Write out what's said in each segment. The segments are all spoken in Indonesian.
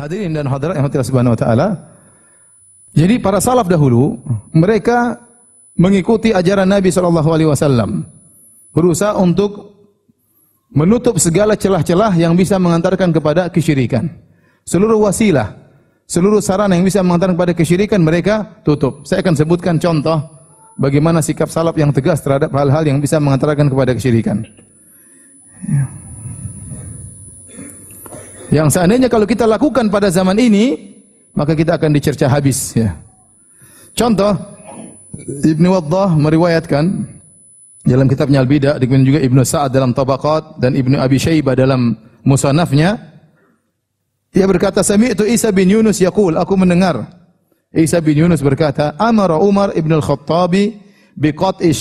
Hadirin dan hadirat yang Subhanahu wa taala. Jadi para salaf dahulu mereka mengikuti ajaran Nabi SAW. alaihi wasallam. Berusaha untuk menutup segala celah-celah yang bisa mengantarkan kepada kesyirikan. Seluruh wasilah, seluruh sarana yang bisa mengantarkan kepada kesyirikan mereka tutup. Saya akan sebutkan contoh bagaimana sikap salaf yang tegas terhadap hal-hal yang bisa mengantarkan kepada kesyirikan. Yang seandainya kalau kita lakukan pada zaman ini, maka kita akan dicerca habis ya. Contoh Ibnu Waddah meriwayatkan dalam kitabnya Al-Bid'ah dikemudian juga Ibnu Sa'ad dalam Tabaqat dan Ibnu Abi Syaibah dalam Musanafnya dia berkata sami'tu Isa bin Yunus yaqul aku mendengar Isa bin Yunus berkata amara Umar Ibnu al Khattab bi qat'i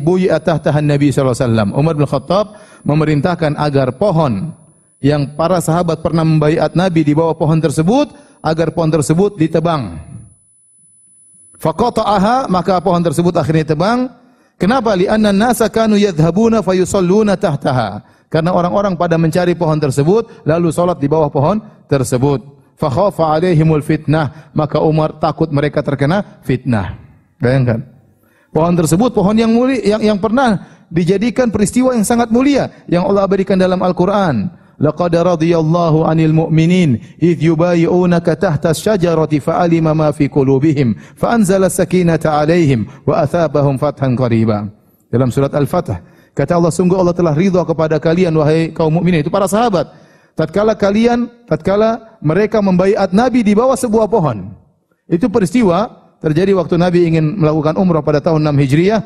buyi atah tahannabi tahtaha nabi sallallahu alaihi wasallam Umar bin Khattab memerintahkan agar pohon yang para sahabat pernah membaiat Nabi di bawah pohon tersebut agar pohon tersebut ditebang. Faqata'aha maka pohon tersebut akhirnya tebang. Kenapa? Li'anna nasa kanu yadhhabuna fayusalluna tahtaha. Karena orang-orang pada mencari pohon tersebut lalu sholat di bawah pohon tersebut. Fa khafa alaihimul fitnah, maka Umar takut mereka terkena fitnah. Bayangkan. Pohon tersebut pohon yang mulia yang yang pernah dijadikan peristiwa yang sangat mulia yang Allah berikan dalam Al-Qur'an. لقد رضي الله عن المؤمنين إذ tahta تحت syajarati fa'alima ما في قلوبهم فأنزل sakinata عليهم wa athabahum fathan Dalam surat Al-Fatah kata Allah sungguh Allah telah ridha kepada kalian wahai kaum mukminin itu para sahabat. Tatkala kalian tatkala mereka membaiat Nabi di bawah sebuah pohon. Itu peristiwa terjadi waktu Nabi ingin melakukan umrah pada tahun 6 Hijriah.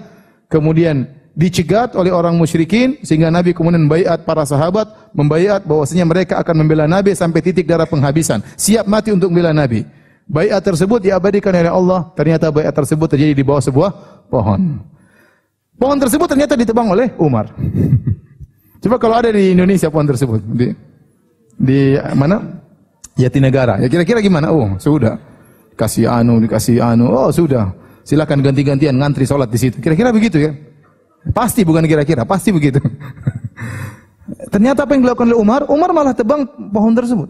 Kemudian dicegat oleh orang musyrikin sehingga Nabi kemudian membaiat para sahabat, membaiat bahwasanya mereka akan membela Nabi sampai titik darah penghabisan, siap mati untuk membela Nabi. Baiat tersebut diabadikan oleh Allah. Ternyata baiat tersebut terjadi di bawah sebuah pohon. Pohon tersebut ternyata ditebang oleh Umar. Coba kalau ada di Indonesia pohon tersebut di, di mana? negara. Ya kira-kira gimana? Oh, sudah. Kasih anu, dikasih anu. Oh, sudah. Silakan ganti-gantian ngantri sholat di situ. Kira-kira begitu ya. Pasti bukan kira-kira, pasti begitu. Ternyata apa yang dilakukan oleh Umar, Umar malah tebang pohon tersebut.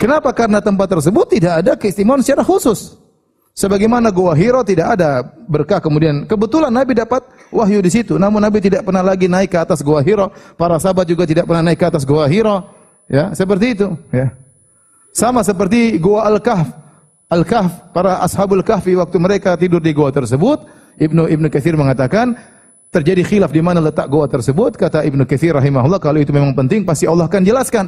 Kenapa? Karena tempat tersebut tidak ada keistimewaan secara khusus. Sebagaimana gua Hiro tidak ada berkah kemudian kebetulan Nabi dapat wahyu di situ. Namun Nabi tidak pernah lagi naik ke atas gua Hiro. Para sahabat juga tidak pernah naik ke atas gua Hiro. Ya, seperti itu. Ya. Sama seperti gua Al-Kahf. Al-Kahf, para ashabul kahfi waktu mereka tidur di gua tersebut, Ibnu Ibnu Katsir mengatakan terjadi khilaf di mana letak goa tersebut, kata Ibnu Katsir rahimahullah, kalau itu memang penting pasti Allah akan jelaskan.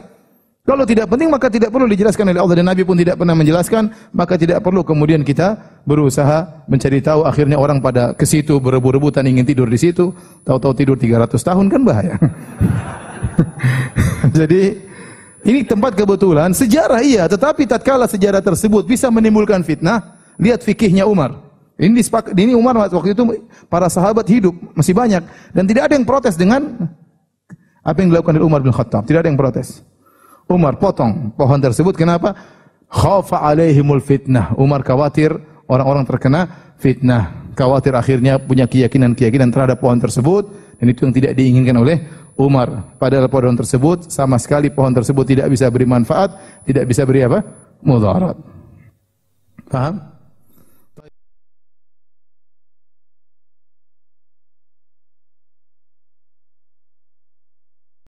Kalau tidak penting maka tidak perlu dijelaskan oleh Allah dan Nabi pun tidak pernah menjelaskan, maka tidak perlu kemudian kita berusaha mencari tahu akhirnya orang pada ke situ berebut-rebutan ingin tidur di situ, tahu-tahu tidur 300 tahun kan bahaya. Jadi ini tempat kebetulan sejarah iya, tetapi tatkala sejarah tersebut bisa menimbulkan fitnah, lihat fikihnya Umar. Ini ini Umar waktu itu para sahabat hidup masih banyak dan tidak ada yang protes dengan apa yang dilakukan oleh Umar bin Khattab. Tidak ada yang protes. Umar potong pohon tersebut kenapa? Khaufa alaihimul fitnah. Umar khawatir orang-orang terkena fitnah. Khawatir akhirnya punya keyakinan-keyakinan terhadap pohon tersebut dan itu yang tidak diinginkan oleh Umar. Padahal pohon tersebut sama sekali pohon tersebut tidak bisa beri manfaat, tidak bisa beri apa? mudarat. Paham?